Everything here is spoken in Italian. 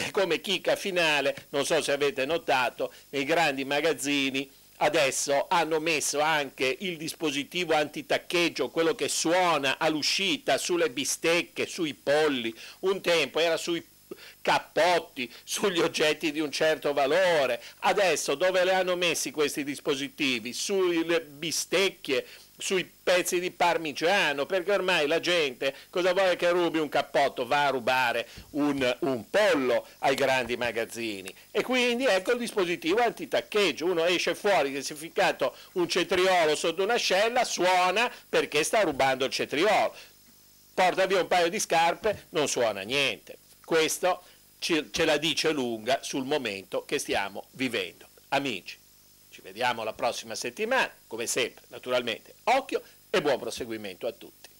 come chicca finale, non so se avete notato, nei grandi magazzini adesso hanno messo anche il dispositivo antitaccheggio, quello che suona all'uscita sulle bistecche, sui polli. Un tempo era sui cappotti, sugli oggetti di un certo valore. Adesso dove le hanno messi questi dispositivi? Sulle bistecchie, sui pezzi di parmigiano, perché ormai la gente cosa vuole che rubi un cappotto? Va a rubare un, un pollo ai grandi magazzini. E quindi ecco il dispositivo antitaccheggio. Uno esce fuori che si è ficcato un cetriolo sotto un'ascella, suona perché sta rubando il cetriolo. Porta via un paio di scarpe, non suona niente. Questo ce la dice lunga sul momento che stiamo vivendo. Amici, ci vediamo la prossima settimana, come sempre, naturalmente. Occhio e buon proseguimento a tutti.